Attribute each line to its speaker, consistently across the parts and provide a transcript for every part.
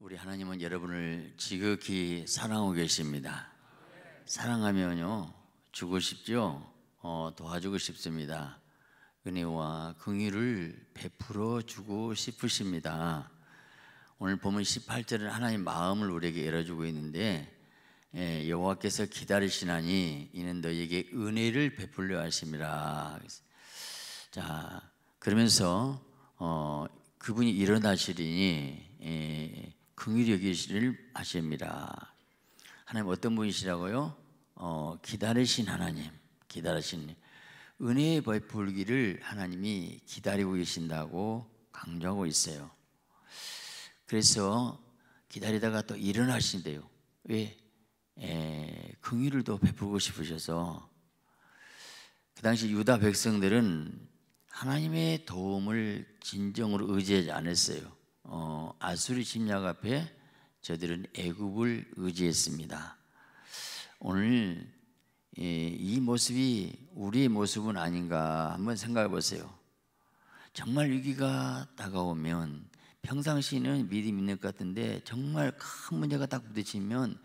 Speaker 1: 우리 하나님은 여러분을 지극히 사랑하고 계십니다. 사랑하면요 주고 싶죠, 어, 도와주고 싶습니다. 은혜와 긍휼을 베풀어 주고 싶으십니다. 오늘 보면 18절은 하나님 마음을 우리에게 열어주고 있는데 예, 여호와께서 기다리시나니 이는 너에게 은혜를 베풀려 하심이라. 자 그러면서 어, 그분이 일어나시리니 예, 긍휼히 여기시를 아십니다 하나님 어떤 분이시라고요? 어, 기다리신 하나님, 기다리신 은혜의 베풀기를 하나님이 기다리고 계신다고 강조하고 있어요. 그래서 기다리다가 또 일어나신대요. 왜? 에, 긍휼을 또 베풀고 싶으셔서 그 당시 유다 백성들은 하나님의 도움을 진정으로 의지하지 않았어요. 어, 아수르 침략 앞에 저들은 애굽을 의지했습니다. 오늘 예, 이 모습이 우리의 모습은 아닌가 한번 생각해 보세요. 정말 위기가 다가오면 평상시는 믿음 있는 것 같은데 정말 큰 문제가 딱 부딪히면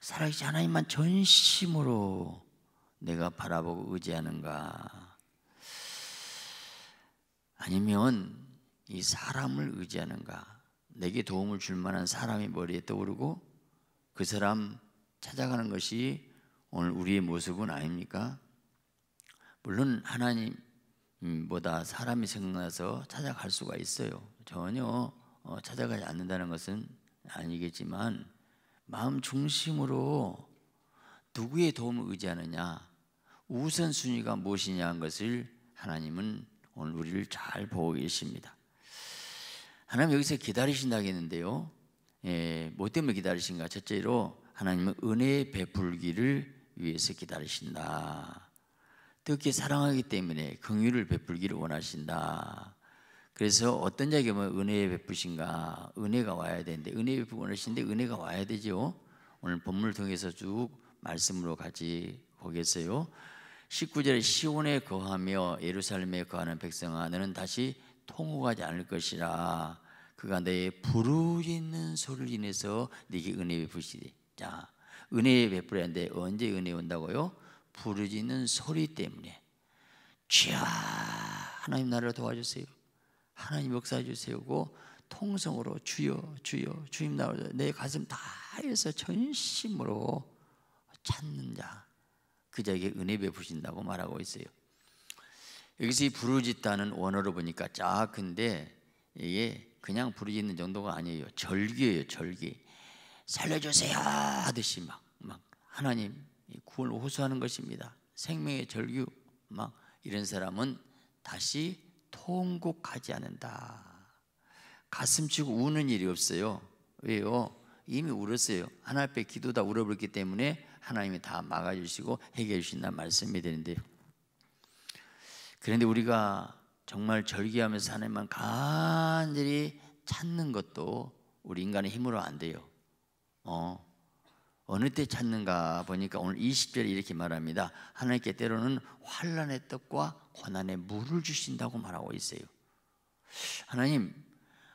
Speaker 1: 살아계신 하나님만 전심으로 내가 바라보고 의지하는가 아니면 이 사람을 의지하는가? 내게 도움을 줄 만한 사람이 머리에 떠오르고 그 사람 찾아가는 것이 오늘 우리의 모습은 아닙니까? 물론 하나님보다 사람이 생각나서 찾아갈 수가 있어요. 전혀 어, 찾아가지 않는다는 것은 아니겠지만 마음 중심으로 누구의 도움을 의지하느냐 우선순위가 무엇이냐 한 것을 하나님은 오늘 우리를 잘 보고 계십니다. 하나님 여기서 기다리신다겠는데요. 예, 뭐 때문에 기다리신가? 첫째로 하나님은 은혜 베풀기를 위해서 기다리신다. 특히 사랑하기 때문에 긍휼을 베풀기를 원하신다. 그래서 어떤 자에게 은혜의 베푸신가? 은혜가 와야 되는데 은혜 베푸고 원하시는데 은혜가 와야 되죠. 오늘 본문을 통해서 쭉 말씀으로 같이 보겠어요. 19절에 시온에 거하며 예루살렘에 거하는 백성아 너는 다시 통후하지 않을 것이라 그가 내 부르짖는 소를 인해서 네게 은혜 베푸시리자 은혜 베풀었는데 언제 은혜 온다고요? 부르짖는 소리 때문에 주야 하나님 나를 도와주세요 하나님 역사해 주세요고 통성으로 주여 주여 주님 나를 내 가슴 다해서 전심으로 찾는 자 그자에게 은혜 베푸신다고 말하고 있어요 여기서 이 부르짖다는 원어로 보니까 작근데 이게 그냥 부르짖는 정도가 아니에요. 절기예요, 절기. 살려주세요 하듯이 막, 막 하나님 구원을 호소하는 것입니다. 생명의 절규 막 이런 사람은 다시 통곡하지 않는다. 가슴 치고 우는 일이 없어요. 왜요? 이미 울었어요. 하나 앞에 기도 다 울어버렸기 때문에 하나님이 다 막아주시고 해결해 주신다는 말씀이 되는데요. 그런데 우리가 정말 절기하면서 하나님만 간절히 찾는 것도 우리 인간의 힘으로 안 돼요. 어. 어느 때 찾는가 보니까 오늘 20절에 이렇게 말합니다. 하나님께 때로는 환란의 떡과 고난의 물을 주신다고 말하고 있어요. 하나님,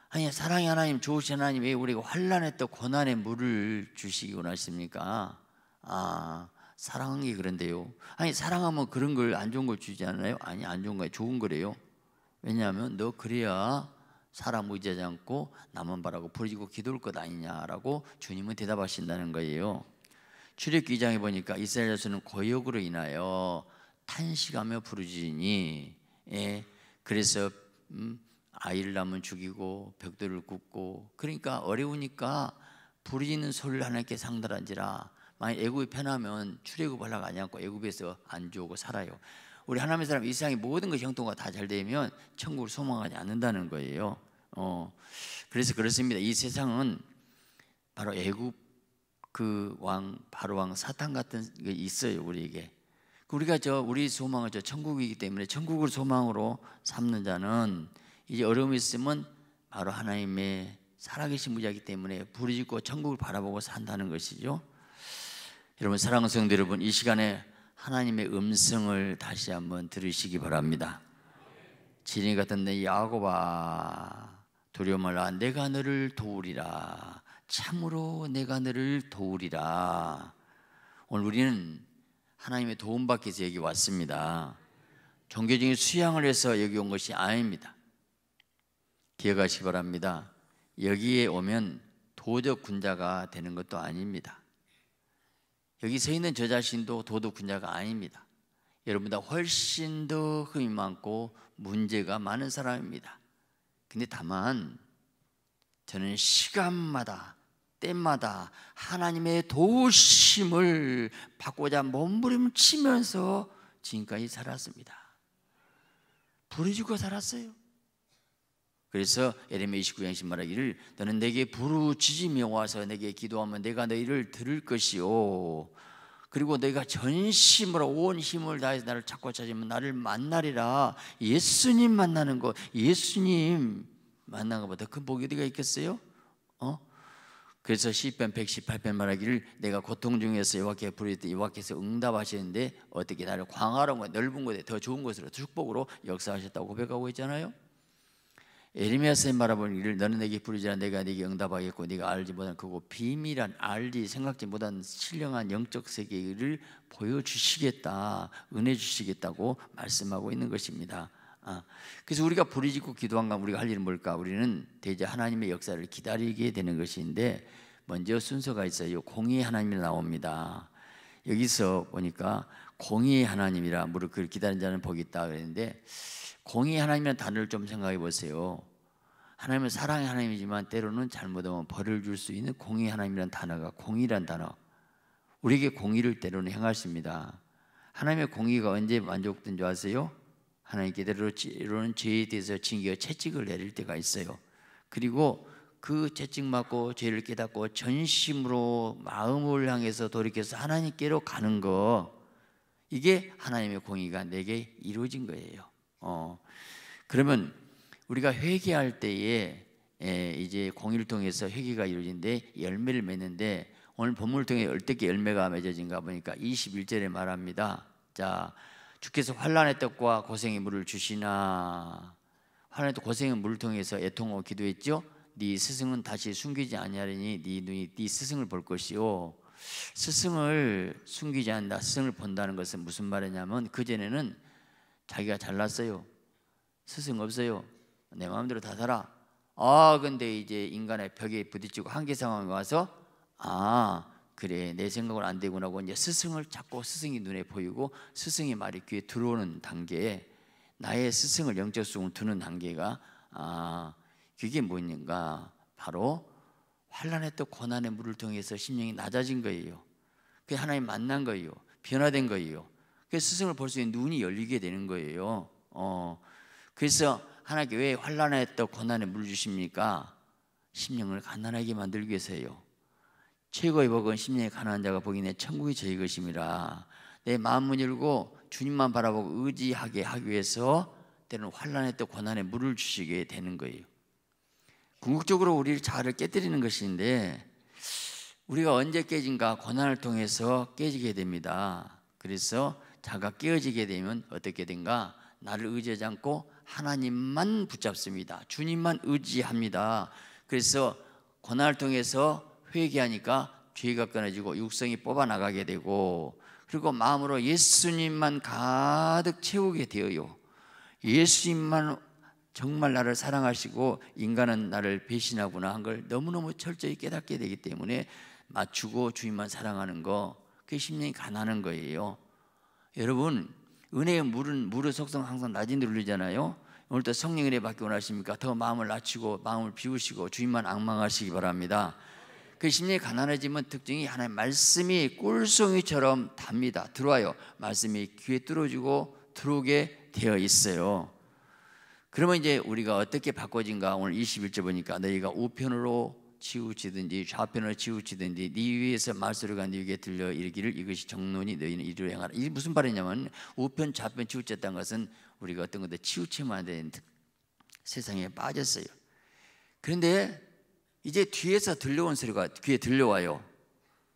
Speaker 1: 아니 사랑의 하나님, 좋으신 하나님 왜 우리가 환란의 떡, 고난의 물을 주시기 원하십니까? 아, 사랑한 게 그런데요. 아니 사랑하면 그런 걸 안 좋은 걸 주지 않아요? 아니 안 좋은 거예요. 좋은 거래요. 왜냐하면 너 그래야 사람 의지하지 않고 나만 바라고 부르짖고 기도할 것 아니냐라고 주님은 대답하신다는 거예요. 출애굽기 2장에 보니까 이스라엘에서는 고역으로 인하여 탄식하며 부르짖으니 예, 그래서 음, 아이를 낳으면 죽이고 벽돌을 굽고 그러니까 어려우니까 부르짖는 소리를 하나님께 상달한지라 만약 애굽이 편하면 출애굽 하려고 안 하고 애굽에서 안 좋고 살아요. 우리 하나님의 사람 이 세상의 모든 것 형통과 다 잘 되면 천국을 소망하지 않는다는 거예요. 어, 그래서 그렇습니다. 이 세상은 바로 애굽 그 왕 바로 왕 사탄 같은 게 있어요 우리에게. 우리가 저 우리 소망은 저 천국이기 때문에 천국을 소망으로 삼는 자는 이제 어려움이 있으면 바로 하나님의 살아계신 분이기 때문에 부르짖고 천국을 바라보고 산다는 것이죠. 여러분 사랑하는 성도 여러분 이 시간에 하나님의 음성을 다시 한번 들으시기 바랍니다. 지린 같은 내 야곱아 두려워 말라 내가 너를 도우리라 참으로 내가 너를 도우리라 오늘 우리는 하나님의 도움받기에서 여기 왔습니다. 종교적인 수양을 해서 여기 온 것이 아닙니다. 기억하시기 바랍니다. 여기에 오면 도적 군자가 되는 것도 아닙니다. 여기 서 있는 저 자신도 도덕 분야가 아닙니다. 여러분보다 훨씬 더 흠이 많고 문제가 많은 사람입니다. 근데 다만 저는 시간마다 때마다 하나님의 도우심을 받고자 몸부림을 치면서 지금까지 살았습니다. 부르짖고 살았어요. 그래서 에레미야 29장 말하기를 너는 내게 부르짖으며 와서 내게 기도하면 내가 너희를 들을 것이오 그리고 내가 전심으로 온 힘을 다해서 나를 찾고 찾으면 나를 만나리라 예수님 만나는 거 예수님 만난 것보다 큰 복이 어디가 있겠어요? 어? 그래서 1 0편 118편 말하기를 내가 고통 중에서 여호와께 부르짖때 여호와께서 응답하시는데 어떻게 나를 광활한 곳 넓은 곳에 더 좋은 곳으로 축복으로 역사하셨다고 고백하고 있잖아요. 에르미야스의 말하본 일을 너는 내게 부르지라 내가 네게 응답하겠고 네가 알지 못한 그고 비밀한 알지 생각지 못한 신령한 영적 세계를 보여주시겠다 은혜 주시겠다고 말씀하고 있는 것입니다. 아, 그래서 우리가 부르짖고 기도한 건 우리가 할 일은 뭘까? 우리는 대제 하나님의 역사를 기다리게 되는 것인데 먼저 순서가 있어요. 공의 하나님이 나옵니다. 여기서 보니까 공의 하나님이라 무릎 그를 기다린 자는 복이 있다 그랬는데 공의 하나님의 단어를 좀 생각해 보세요. 하나님은 사랑의 하나님이지만 때로는 잘못하면 벌을 줄 수 있는 공의 하나님이란 단어가 공의란 단어. 우리에게 공의를 때로는 행하십니다. 하나님의 공의가 언제 만족된 줄 아세요? 하나님께 때로는 죄에 대해서 징계와 채찍을 내릴 때가 있어요. 그리고 그 채찍 맞고 죄를 깨닫고 전심으로 마음을 향해서 돌이켜서 하나님께로 가는 거 이게 하나님의 공의가 내게 이루어진 거예요. 어, 그러면 우리가 회개할 때에 에, 예, 이제 공의를 통해서 회개가 이루어진데 열매를 맺는데 오늘 본문을 통해 어떻게 열매가 맺어진가 보니까 21절에 말합니다. 자, 주께서 환란의 떡과 고생의 물을 주시나 환란의 떡 고생의 물을 통해서 애통하고 기도했죠. 네 스승은 다시 숨기지 아니하리니 네 눈이 네 스승을 볼 것이요. 스승을 숨기지 않는다. 스승을 본다는 것은 무슨 말이냐면 그 전에는 자기가 잘났어요. 스승 없어요. 내 마음대로 다 살아. 아, 근데 이제 인간의 벽에 부딪히고 한계 상황에 와서 아, 그래 내 생각은 안 되구나고 이제 스승을 자꾸 스승이 눈에 보이고 스승의 말이 귀에 들어오는 단계에 나의 스승을 영적 속을 두는 단계가 아, 그게 뭐인가? 바로 환란했던 고난의 물을 통해서 심령이 낮아진 거예요. 그 하나님 만난 거예요. 변화된 거예요. 스승을 볼 수 있는 눈이 열리게 되는 거예요. 어, 그래서 하나님께 왜 환란에 또 고난에 물주십니까? 심령을 가난하게 만들기 위해서요. 최고의 복은 심령이 가난한 자가 복이 내 천국이 저희 것임이라. 내 마음을 열고 주님만 바라보고 의지하게 하기 위해서 때는 환란에 또 고난에 물을 주시게 되는 거예요. 궁극적으로 우리를 자아를 깨뜨리는 것인데 우리가 언제 깨진가 고난을 통해서 깨지게 됩니다. 그래서 자가 깨어지게 되면 어떻게 된가? 나를 의지하지 않고 하나님만 붙잡습니다. 주님만 의지합니다. 그래서 고난을 통해서 회개하니까 죄가 끊어지고 육성이 뽑아 나가게 되고 그리고 마음으로 예수님만 가득 채우게 되어요. 예수님만 정말 나를 사랑하시고 인간은 나를 배신하구나 한 걸 너무너무 철저히 깨닫게 되기 때문에 맞추고 주님만 사랑하는 거 그게 심령이 가난한 거예요. 여러분 은혜의 물은 물의 속성 항상 낮은 데 울리잖아요. 오늘도 성령 은혜 받기 원하십니까? 더 마음을 낮추고 마음을 비우시고 주님만 악망하시기 바랍니다. 그 심령이 가난해지면 특징이 하나의 말씀이 꿀송이처럼 답니다. 들어와요. 말씀이 귀에 뚫어지고 들어오게 되어 있어요. 그러면 이제 우리가 어떻게 바꿔진가 오늘 21절 보니까 너희가 우편으로 치우치든지 좌편을 치우치든지 네 위에서 말소리가 네 위에 들려 이르기를 이것이 정론이 너희는 이리로 행하라. 이게 무슨 말이냐면 우편 좌편 치우쳤다는 것은 우리가 어떤 것에 치우치면 안 되는 세상에 빠졌어요. 그런데 이제 뒤에서 들려온 소리가 귀에 들려와요.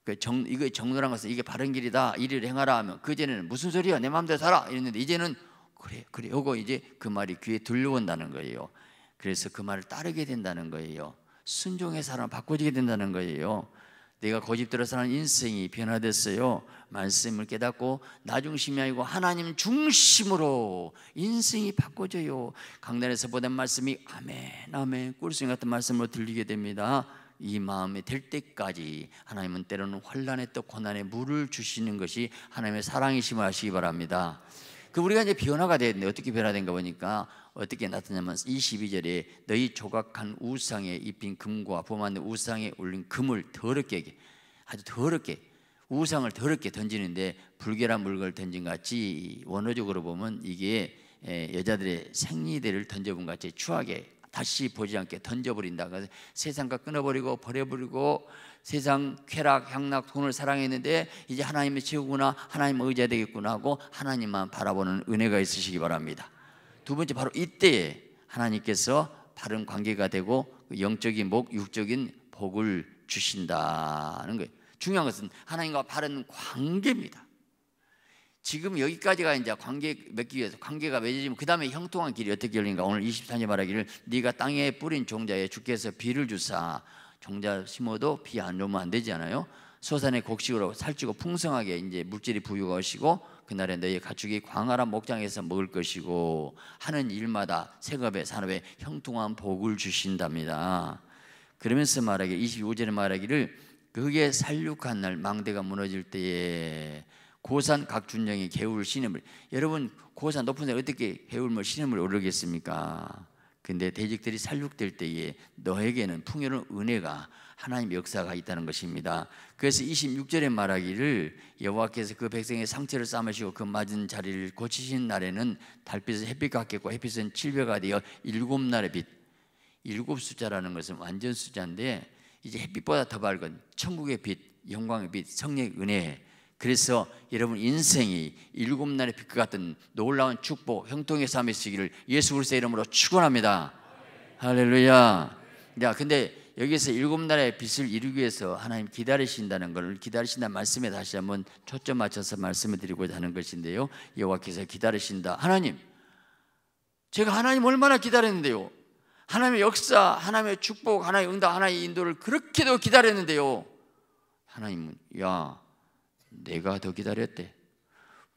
Speaker 1: 그 정, 이거 정노란 론 것은 이게 바른 길이다. 이리를 행하라 하면 그전에는 무슨 소리야? 내 마음대로 살아. 이랬는데 이제는 그래, 그래. 요거 이제 그 말이 귀에 들려온다는 거예요. 그래서 그 말을 따르게 된다는 거예요. 순종의 사람 바꿔지게 된다는 거예요. 내가 거짓대로 사는 인생이 변화됐어요. 말씀을 깨닫고 나 중심이 아니고 하나님 중심으로 인생이 바꿔져요. 강단에서 보낸 말씀이 아멘, 아멘, 꿀송 같은 말씀으로 들리게 됩니다. 이 마음이 될 때까지 하나님은 때로는 환란의 떡 고난의 물을 주시는 것이 하나님의 사랑이심을 아시기 바랍니다. 그 우리가 이제 변화가 됐는데 어떻게 변화된가 보니까 어떻게 나타냐면 22절에 너희 조각한 우상에 입힌 금과 범하는 우상에 올린 금을 더럽게 아주 더럽게 우상을 더럽게 던지는데 불결한 물건을 던진 것 같이 원어적으로 보면 이게 여자들의 생리대를 던져본 것 같이 추하게 다시 보지 않게 던져버린다. 그래서 세상과 끊어버리고 버려버리고 세상 쾌락, 향락, 돈을 사랑했는데 이제 하나님의 지구구나 하나님 의 의자 되겠구나 하고 하나님만 바라보는 은혜가 있으시기 바랍니다. 두 번째 바로 이때에 하나님께서 바른 관계가 되고 그 영적인 목, 육적인 복을 주신다는 거예요. 중요한 것은 하나님과 바른 관계입니다. 지금 여기까지가 이제 관계 맺기 위해서 관계가 맺어지면 그 다음에 형통한 길이 어떻게 열리는가 오늘 23절 말하기를 네가 땅에 뿌린 종자에 주께서 비를 주사 종자 심어도 비 안 오면 안 되지 않아요? 소산의 곡식으로 살찌고 풍성하게 이제 물질이 부유가 오시고 그날에 너희 가축이 광활한 목장에서 먹을 것이고 하는 일마다 세업의 산업에 형통한 복을 주신답니다. 그러면서 말하기 25절에 말하기를 그게 살육한 날 망대가 무너질 때에 고산 각준령이 개울 신음을 여러분 고산 높은 데 어떻게 개울물 신음을 오르겠습니까? 근데 대적들이 살육될 때에 너에게는 풍요로운 은혜가 하나님의 역사가 있다는 것입니다. 그래서 26절에 말하기를 여호와께서 그 백성의 상처를 싸매시고 그 맞은 자리를 고치신 날에는 달빛은 햇빛 같겠고 햇빛은 700가 되어 일곱 날의 빛 일곱 숫자라는 것은 완전 숫자인데 이제 햇빛보다 더 밝은 천국의 빛, 영광의 빛, 성령의 은혜 그래서 여러분 인생이 일곱 날의 빛과 같은 놀라운 축복, 형통의 삶이 있기를 예수 그리스도의 이름으로 축원합니다. 할렐루야. 야, 근데 여기서 일곱 날라의 빛을 이루기 위해서 하나님 기다리신다는 것을 기다리신다는 말씀에 다시 한번 초점 맞춰서 말씀을 드리고자 하는 것인데요. 여호와께서 기다리신다. 하나님, 제가 하나님 얼마나 기다렸는데요. 하나님의 역사, 하나님의 축복, 하나님의 응답, 하나님의 인도를 그렇게도 기다렸는데요. 하나님은 야, 내가 더 기다렸대.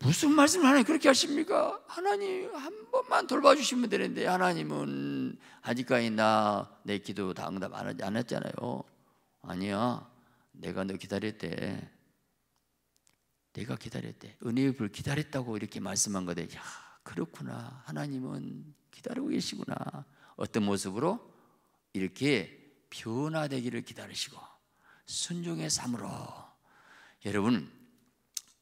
Speaker 1: 무슨 말씀을 하나님 그렇게 하십니까? 하나님 한 번만 돌봐주시면 되는데 하나님은 아직까지 나 내 기도 다 응답 안 했잖아요. 아니야. 내가 너 기다렸대. 내가 기다렸대. 은혜의 불 기다렸다고 이렇게 말씀한 거대. 야, 그렇구나. 하나님은 기다리고 계시구나. 어떤 모습으로? 이렇게 변화되기를 기다리시고 순종의 삶으로 여러분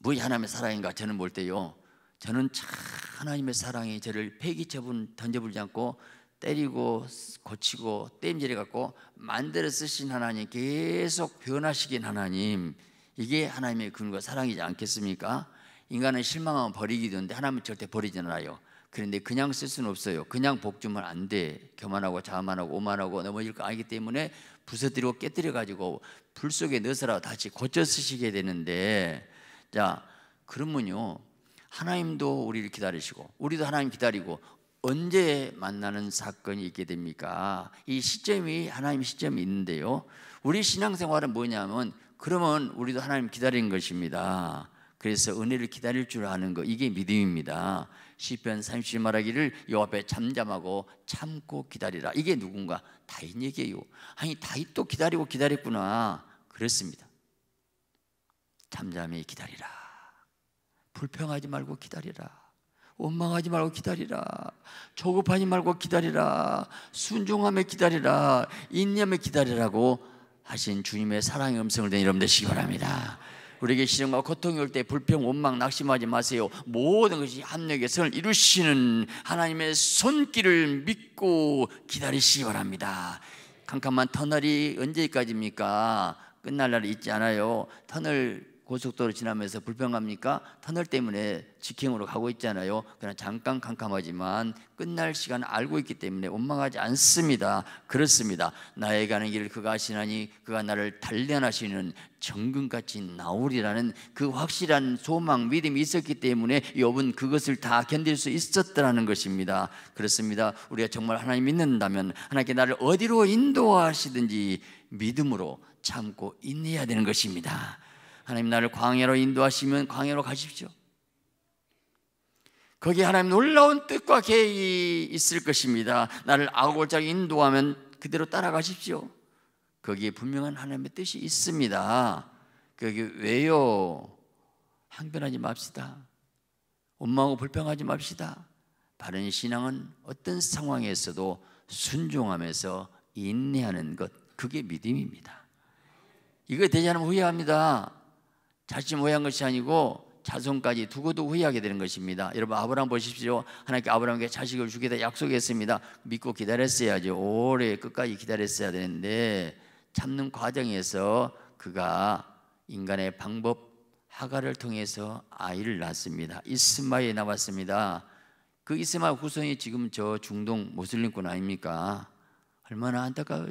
Speaker 1: 무이 뭐 하나님의 사랑인가 저는 볼 때요. 저는 참 하나님의 사랑이 저를 폐기처분 던져버리지 않고 때리고 고치고 땜질해 갖고 만들어 쓰신 하나님 계속 변화시킨 하나님 이게 하나님의 근거 사랑이지 않겠습니까? 인간은 실망하면 버리기도 는데 하나님은 절대 버리지 않아요. 그런데 그냥 쓸 수는 없어요. 그냥 복주면 안 돼. 교만하고 자만하고 오만하고 넘어질 거 아니기 때문에 부서뜨리고 깨뜨려 가지고 불 속에 넣으라고 다시 고쳐 쓰시게 되는데 자, 그러면요. 하나님도 우리를 기다리시고 우리도 하나님 기다리고 언제 만나는 사건이 있게 됩니까? 이 시점이 하나님 시점이 있는데요. 우리 신앙생활은 뭐냐면 그러면 우리도 하나님 기다린 것입니다. 그래서 은혜를 기다릴 줄 아는 거 이게 믿음입니다. 시편 30 말하기를 요 앞에 잠잠하고 참고 기다리라. 이게 누군가 다윗 얘기예요. 아니 다윗도 기다리고 기다렸구나. 그렇습니다. 잠잠히 기다리라. 불평하지 말고 기다리라. 원망하지 말고 기다리라. 조급하지 말고 기다리라. 순종함에 기다리라. 인념에 기다리라고 하신 주님의 사랑의 음성을 듣는 여러분 되시기 바랍니다. 우리에게 시련과 고통이 올 때 불평, 원망, 낙심하지 마세요. 모든 것이 합력의 선을 이루시는 하나님의 손길을 믿고 기다리시기 바랍니다. 캄캄한 터널이 언제까지입니까? 끝날 날이 있지 않아요. 터널 고속도로 지나면서 불평합니까? 터널 때문에 직행으로 가고 있잖아요. 그냥 잠깐 캄캄하지만 끝날 시간 알고 있기 때문에 원망하지 않습니다. 그렇습니다. 나의 가는 길을 그가 하시나니 그가 나를 단련하시는 정금같이 나오리라는 그 확실한 소망, 믿음이 있었기 때문에 욥은 그것을 다 견딜 수 있었다라는 것입니다. 그렇습니다. 우리가 정말 하나님 믿는다면 하나님께 나를 어디로 인도하시든지 믿음으로 참고 인내해야 되는 것입니다. 하나님 나를 광야로 인도하시면 광야로 가십시오. 거기 하나님 놀라운 뜻과 계획이 있을 것입니다. 나를 아골짜기 인도하면 그대로 따라가십시오. 거기에 분명한 하나님의 뜻이 있습니다. 그게 왜요? 항변하지 맙시다. 원망하고 불평하지 맙시다. 바른 신앙은 어떤 상황에서도 순종하면서 인내하는 것, 그게 믿음입니다. 이거 되지 않으면 후회합니다. 자신모양 것이 아니고 자손까지 두고도 후회하게 되는 것입니다. 여러분 아브라함 보십시오. 하나님께 아브라함에게 자식을 주겠다 약속했습니다. 믿고 기다렸어야죠. 오래 끝까지 기다렸어야 되는데 참는 과정에서 그가 인간의 방법 하가를 통해서 아이를 낳습니다. 이스마엘이 나왔습니다. 그 이스마엘 후손이 지금 저 중동 모슬림권 아닙니까? 얼마나 안타까워요.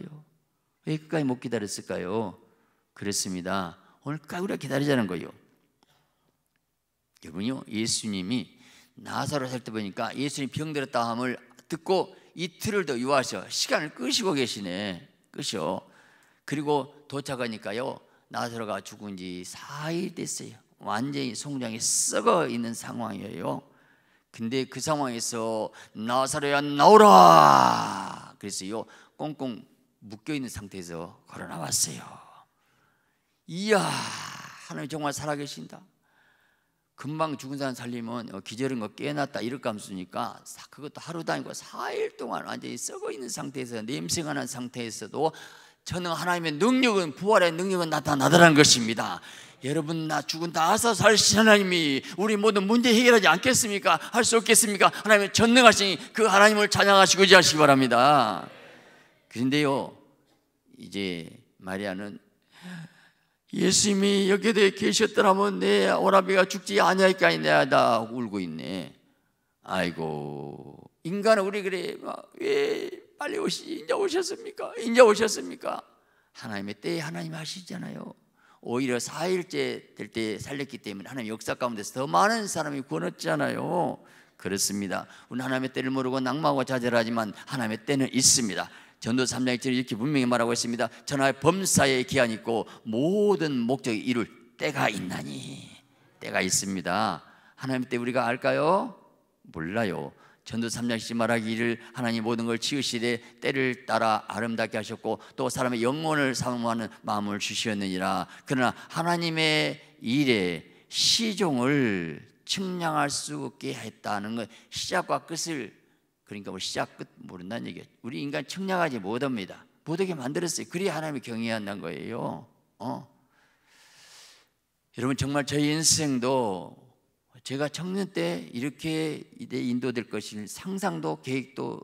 Speaker 1: 왜 끝까지 못 기다렸을까요? 그랬습니다. 오늘 까우리 기다리자는 거예요. 여러분요, 예수님이 나사로 살 때 보니까 예수님 병들었다 함을 듣고 이틀을 더 유하셔 시간을 끄시고 계시네. 끄셔. 그리고 도착하니까요. 나사로가 죽은 지 4일 됐어요. 완전히 송장이 썩어 있는 상황이에요. 근데 그 상황에서 나사로야 나오라. 그래서요. 꽁꽁 묶여 있는 상태에서 걸어 나왔어요. 이야 하나님 정말 살아계신다. 금방 죽은 사람 살림은 어, 기절은 거 깨어났다 이럴까 하니까 그것도 하루 단위고 4일 동안 완전히 썩어 있는 상태에서 냄새가 난 상태에서도 저는 하나님의 능력은 부활의 능력은 나타나더라는 것입니다. 여러분 나 죽은 다서 살신 하나님이 우리 모든 문제 해결하지 않겠습니까? 할 수 없겠습니까? 하나님의 전능하신 그 하나님을 찬양하시고 지하시기 바랍니다. 그런데요 이제 마리아는 예수님이 여기에 계셨더라면 내 오라비가 죽지 아니하겠냐다 울고 있네. 아이고 인간은 우리 그래 왜 빨리 오시 인자 오셨습니까? 이자 오셨습니까? 하나님의 때에 하나님 하시잖아요. 오히려 4일째 될 때 살렸기 때문에 하나님 역사 가운데서 더 많은 사람이 구원했잖아요. 그렇습니다. 우리 하나님의 때를 모르고 낙마하고 좌절하지만 하나님의 때는 있습니다. 전도 3장 1절에 이렇게 분명히 말하고 있습니다. 천하의 범사에 기한이 있고 모든 목적이 이룰 때가 있나니 때가 있습니다. 하나님 때 우리가 알까요? 몰라요. 전도 3장씩 말하기를 하나님 모든 걸 지으시되 때를 따라 아름답게 하셨고 또 사람의 영혼을 사모하는 마음을 주시었느니라. 그러나 하나님의 일에 시종을 측량할 수 없게 했다는 것 시작과 끝을 그러니까 뭐 시작 끝 모른다는 얘기죠. 우리 인간 청량하지 못합니다. 못하게 만들었어요. 그래 하나님이 경외한다는 거예요. 어. 여러분 정말 저희 인생도 제가 청년 때 이렇게 인도될 것을 상상도 계획도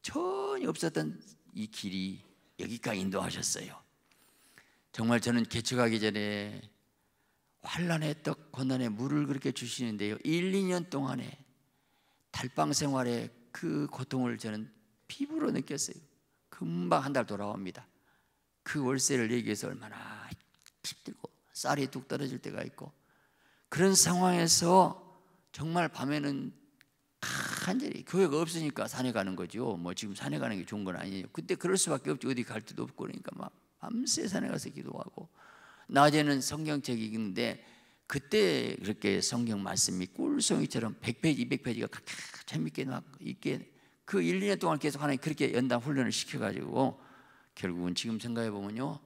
Speaker 1: 전혀 없었던 이 길이 여기까지 인도하셨어요. 정말 저는 개척하기 전에 환란의 떡, 고난의 물을 그렇게 주시는데요. 1, 2년 동안에 달방 생활에 그 고통을 저는 피부로 느꼈어요. 금방 한 달 돌아옵니다. 그 월세를 얘기해서 얼마나 힘들고 쌀이 뚝 떨어질 때가 있고 그런 상황에서 정말 밤에는 간절히 교회가 없으니까 산에 가는 거죠. 뭐 지금 산에 가는 게 좋은 건 아니에요. 그때 그럴 수밖에 없지 어디 갈 데도 없고 그러니까 막 밤새 산에 가서 기도하고 낮에는 성경책 읽는데 그때 그렇게 성경 말씀이 꿀송이처럼 100페이지, 200페이지가 그렇게 재밌게 막 있게 그 1, 2년 동안 계속 하나님 그렇게 연단 훈련을 시켜가지고 결국은 지금 생각해 보면요.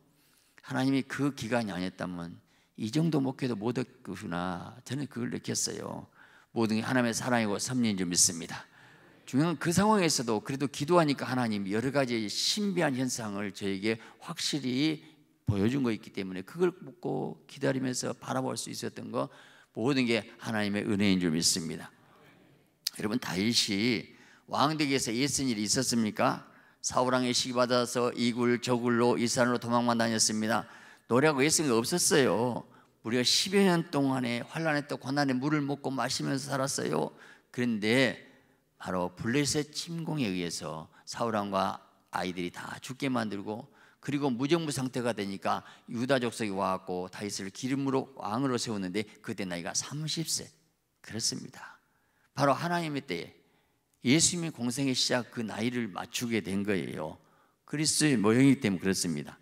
Speaker 1: 하나님이 그 기간이 아니었다면 이 정도 목회도 못 했구나. 저는 그걸 느꼈어요. 모든 게 하나님의 사랑이고 섭리인 줄 믿습니다. 중요한 그 상황에서도 그래도 기도하니까 하나님 여러 가지 신비한 현상을 저에게 확실히 보여준 거 있기 때문에 그걸 묻고 기다리면서 바라볼 수 있었던 거 모든 게 하나님의 은혜인 줄 믿습니다. 여러분 다윗이 왕되기에서 예슨 일이 있었습니까? 사울왕의 시기 받아서 이굴 저굴로 이산으로 도망만 다녔습니다. 노래하고 예슨이 없었어요. 무려 10여 년 동안에 환란했던 고난의 물을 먹고 마시면서 살았어요. 그런데 바로 블레셋 침공에 의해서 사울왕과 아이들이 다 죽게 만들고 그리고 무정부 상태가 되니까 유다 족속이 와갖고 다윗을 기름으로 왕으로 세우는데 그때 나이가 30세 그렇습니다 바로 하나님의 때에 예수님의 공생의 시작 그 나이를 맞추게 된 거예요 그리스의 모형이기 때문에 그렇습니다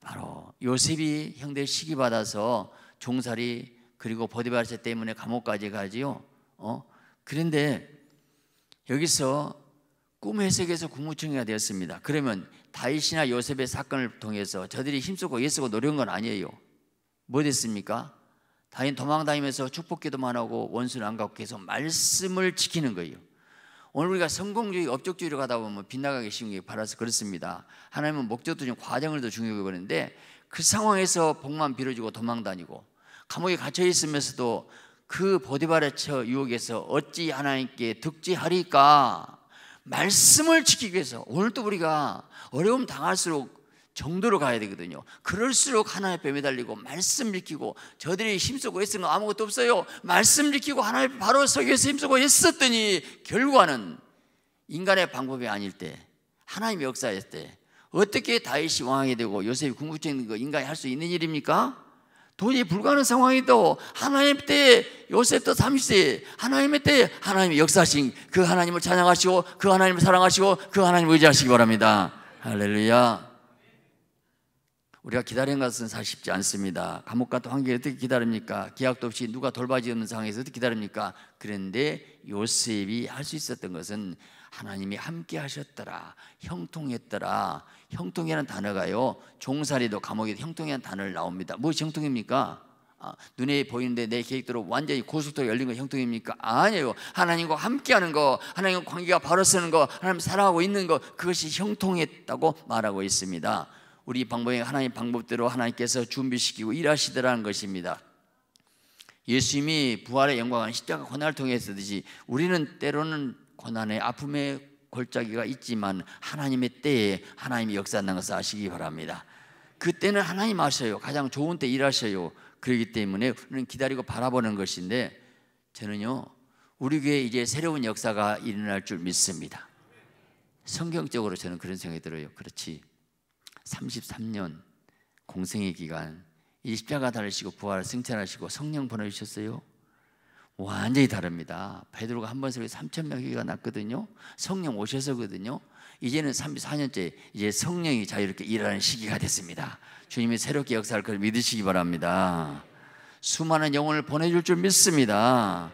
Speaker 1: 바로 요셉이 형들 시기 받아서 종살이 그리고 버디발세 때문에 감옥까지 가지요 어? 그런데 여기서 꿈 해석에서 국무총리가 되었습니다 그러면 다윗이나 요셉의 사건을 통해서 저들이 힘쓰고 예쓰고 노린 건 아니에요. 뭐 됐습니까? 다인 도망다니면서 축복기도만 하고 원수는 안 갖고 계속 말씀을 지키는 거예요. 오늘 우리가 성공주의, 업적주의로 가다 보면 빗나가기 쉬운 게 바라서 그렇습니다. 하나님은 목적도 중 과정을 더 중요하게 보는데 그 상황에서 복만 빌어주고 도망다니고 감옥에 갇혀 있으면서도 그 보디발의 처 유혹에서 어찌 하나님께 득지하리까 말씀을 지키기 위해서 오늘도 우리가 어려움 당할수록 정도로 가야 되거든요. 그럴수록 하나의 뱀에 달리고 말씀 지키고 저들이 힘쓰고 했쓴거 아무것도 없어요. 말씀 지키고 하나님 바로 서기에서 힘쓰고 했었더니 결과는 인간의 방법이 아닐 때 하나님의 역사였을 때 어떻게 다윗이 왕이 되고 요셉이 궁극적인 거 인간이 할 수 있는 일입니까? 도저히 불가능한 상황에도 하나님 때 요셉 때 30세 하나님의 때 하나님의 역사하신 그 하나님을 찬양하시고 그 하나님을 사랑하시고 그 하나님을 의지하시기 바랍니다 할렐루야 우리가 기다리는 것은 사실 쉽지 않습니다. 감옥 같은 환경에 어떻게 기다립니까? 기약도 없이 누가 돌봐지 없는 상황에서 어떻게 기다립니까? 그런데 요셉이 할 수 있었던 것은 하나님이 함께 하셨더라, 형통했더라. 형통이라는 단어가요, 종살이도 감옥에 형통이라는 단어를 나옵니다. 무엇이 형통입니까? 아, 눈에 보이는데 내 계획대로 완전히 고속도로 열린 거 형통입니까? 아니에요. 하나님과 함께하는 거, 하나님과 관계가 바로 서는 거, 하나님 사랑하고 있는 거, 그것이 형통했다고 말하고 있습니다. 우리 방법이 하나님 의 방법대로 하나님께서 준비시키고 일하시더라는 것입니다. 예수님이 부활의 영광은 십자가 고난을 통해서듯이 우리는 때로는 고난의 아픔의 골짜기가 있지만 하나님의 때에 하나님이 역사한다는 것을 아시기 바랍니다. 그때는 하나님 아셔요. 가장 좋은 때 일하셔요. 그러기 때문에 우리는 기다리고 바라보는 것인데 저는요 우리 교회 이제 새로운 역사가 일어날 줄 믿습니다. 성경적으로 저는 그런 생각이 들어요. 그렇지. 33년 공생의 기간 이 십자가 달으시고 부활을 승천하시고 성령 보내주셨어요. 완전히 다릅니다. 베드로가 한번설교 3천 명이가 났거든요. 성령 오셔서거든요. 이제는 34년째 이제 성령이 자유롭게 일하는 시기가 됐습니다. 주님이 새롭게 역사할 걸 믿으시기 바랍니다. 수많은 영혼을 보내줄 줄 믿습니다.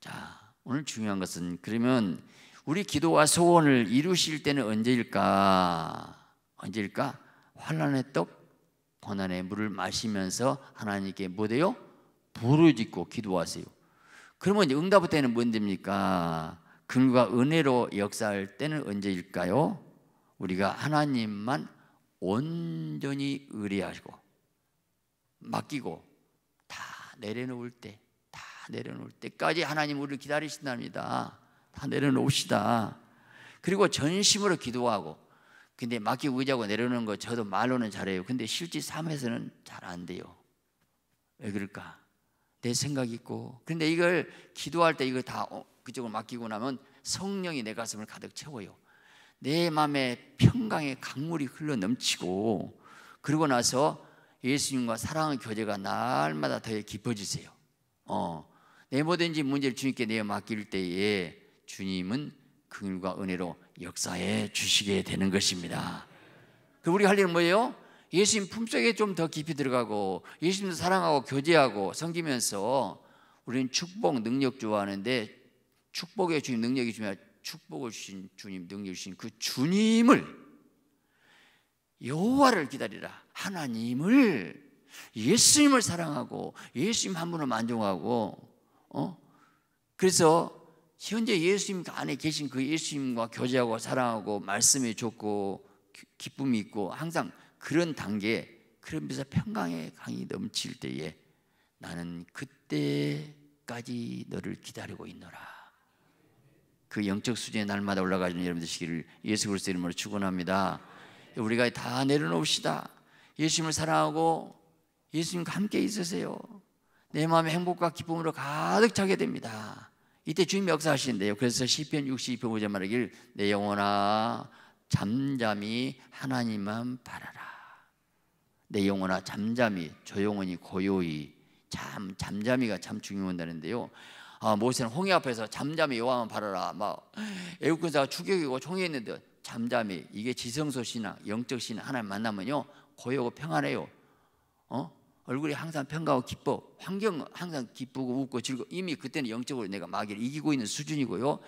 Speaker 1: 자, 오늘 중요한 것은 그러면 우리 기도와 소원을 이루실 때는 언제일까? 언제일까? 환란의 떡, 고난의 물을 마시면서 하나님께 뭐대요? 부르짖고 기도하세요. 그러면 이제 응답 때는 뭔입니까 긍과 은혜로 역사할 때는 언제일까요? 우리가 하나님만 온전히 의뢰하고 맡기고 다 내려놓을 때, 다 내려놓을 때까지 하나님 우리를 기다리신답니다. 다 내려놓읍시다. 그리고 전심으로 기도하고 근데 맡기고 의자고 내려오는 거 저도 말로는 잘해요. 근데 실제 삶에서는 잘 안 돼요. 왜 그럴까? 내생각 있고. 근데 이걸 기도할 때 이거 다그쪽으 어, 맡기고 나면 성령이 내 가슴을 가득 채워요. 내 마음에 평강의 강물이 흘러 넘치고 그러고 나서 예수님과 사랑의 교제가 날마다 더 깊어지세요. 어. 내 뭐든지 문제를 주님께 내어 맡길 때에 주님은 긍휼과 은혜로 역사해 주시게 되는 것입니다. 그 우리 할 일은 뭐예요? 예수님 품속에 좀 더 깊이 들어가고 예수님을 사랑하고 교제하고 섬기면서 우리는 축복 능력 좋아하는데 축복의 주님 능력이 중요 축복을 주신 주님 능력 주신 그 주님을 여호와를 기다리라 하나님을 예수님을 사랑하고 예수님 한 분을 만족하고 어 그래서 현재 예수님 안에 계신 그 예수님과 교제하고 사랑하고 말씀이 좋고 기쁨이 있고 항상 그런 단계에 그런면서 평강의 강이 넘칠 때에 나는 그때까지 너를 기다리고 있노라. 그 영적 수준의 날마다 올라가는 여러분 들시기를 예수 그리스도 이름으로 축원합니다. 우리가 다 내려놓읍시다. 예수님을 사랑하고 예수님과 함께 있으세요. 내 마음에 행복과 기쁨으로 가득 차게 됩니다. 이때 주님 역사하시는데요. 그래서 시편 62편 5절 말하길 내 영혼아 잠잠히 하나님만 바라라. 내 영혼아 잠잠히 조용이 고요히 잠 잠잠히가 참 중요한다는데요. 아, 모세는 홍해 앞에서 잠잠히 여호와만 바라라. 막 애굽 군사가 추격이고 총애했는데 잠잠히 이게 지성소 신앙, 영적 신앙 하나님 만나면요 고요하고 평안해요. 어? 얼굴이 항상 평가하고 기뻐 환경 항상 기쁘고 웃고 즐거 워 이미 그때는 영적으로 내가 마귀를 이기고 있는 수준이고요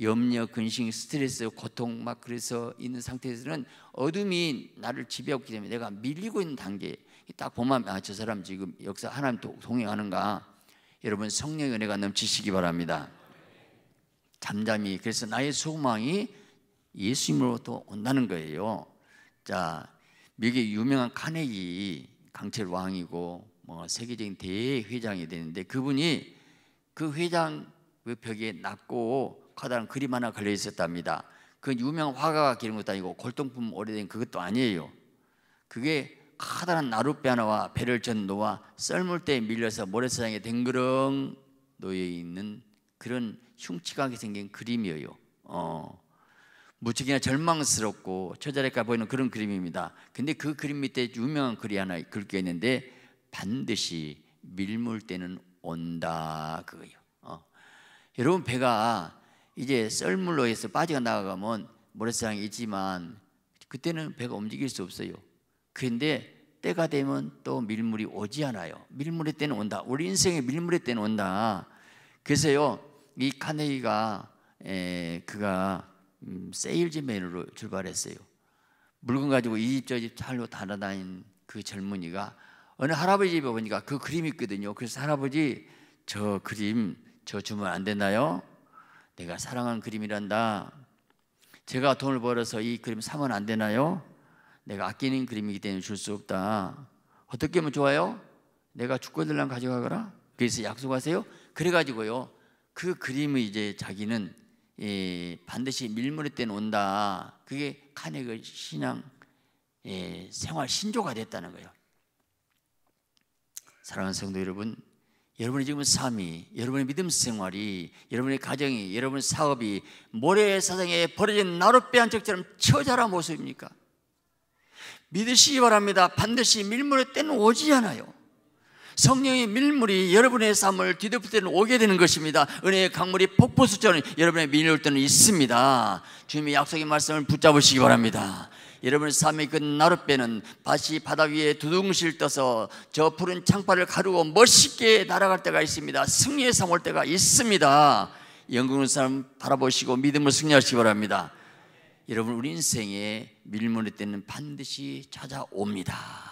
Speaker 1: 염려 근심 스트레스 고통 막 그래서 있는 상태에서는 어둠이 나를 지배하기 때문에 내가 밀리고 있는 단계 딱 보면 아 저 사람 지금 역사 하나님 동행하는가 여러분 성령의 은혜가 넘치시기 바랍니다 잠잠히 그래서 나의 소망이 예수님으로부터 온다는 거예요 자 미국의 유명한 카네기 강철 왕이고 뭐 세계적인 대회장이 되는데 그분이 그 회장 그 벽에 낮고 커다란 그림 하나 걸려 있었답니다. 그 유명 화가가 기른 것도 아니고 골동품 오래된 그것도 아니에요. 그게 커다란 나룻배 하나와 배를 전 노와 썰물대 밀려서 모래사장에 댕그렁 놓여 있는 그런 흉측하게 생긴 그림이에요. 어. 무척이나 절망스럽고 처절할까 보이는 그런 그림입니다. 근데 그 그림 밑에 유명한 글이 하나 글게 있는데 반드시 밀물 때는 온다 그거요. 예 어. 여러분 배가 이제 썰물로 해서 빠져 나가면 모래사장이 있지만 그때는 배가 움직일 수 없어요. 그런데 때가 되면 또 밀물이 오지 않아요. 밀물의 때는 온다. 우리 인생의 밀물의 때는 온다. 그래서요 이 카네이가 에, 그가 음, 세일즈맨으로 출발했어요. 물건 가지고 이 집 저집 살로 달아다닌 그 젊은이가 어느 할아버지 집에 보니까 그 그림이 있거든요. 그래서 할아버지 저 그림 저 주면 안 되나요? 내가 사랑한 그림이란다. 제가 돈을 벌어서 이 그림 사면 안 되나요? 내가 아끼는 그림이기 때문에 줄 수 없다. 어떻게 하면 좋아요? 내가 죽거들랑 가져가거라. 그래서 약속하세요. 그래가지고요. 그 그림을 이제 자기는 예, 반드시 밀물의 때는 온다. 그게 칸의 그 신앙 예, 생활 신조가 됐다는 거예요. 사랑하는 성도 여러분, 여러분의 지금 삶이, 여러분의 믿음 생활이, 여러분의 가정이, 여러분 의 사업이 모래 사장에 버려진 나룻 배한척처럼 처절한 모습입니까? 믿으시기 바랍니다. 반드시 밀물의 때는 오지 않아요. 성령의 밀물이 여러분의 삶을 뒤덮을 때는 오게 되는 것입니다. 은혜의 강물이 폭포수처럼 여러분의 밀올 때는 있습니다. 주님의 약속의 말씀을 붙잡으시기 바랍니다. 여러분의 삶의 그 나룻배는 밭이 바다 위에 두둥실 떠서 저 푸른 창파를 가르고 멋있게 날아갈 때가 있습니다. 승리의 삶 올 때가 있습니다. 영국의 사람 바라보시고 믿음을 승리하시기 바랍니다. 여러분 우리 인생에 밀물의 때는 반드시 찾아옵니다.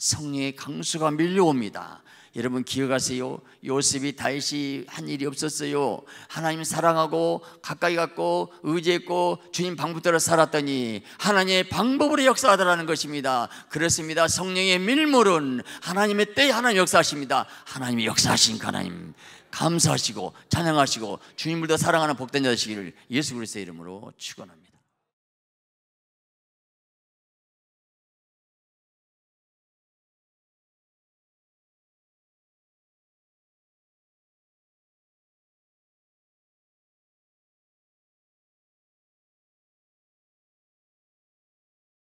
Speaker 1: 성령의 강수가 밀려옵니다. 여러분 기억하세요. 요셉이 다윗한 일이 없었어요. 하나님 사랑하고 가까이 갔고 의지했고 주님 방법 대로 살았더니 하나님의 방법으로 역사하더라는 것입니다. 그렇습니다. 성령의 밀물은 하나님의 때에 하나님 역사하십니다. 하나님이 역사하신 그 하나님 감사하시고 찬양하시고 주님을 더 사랑하는 복된 자시기를 예수 그리스도의 이름으로 축원합니다.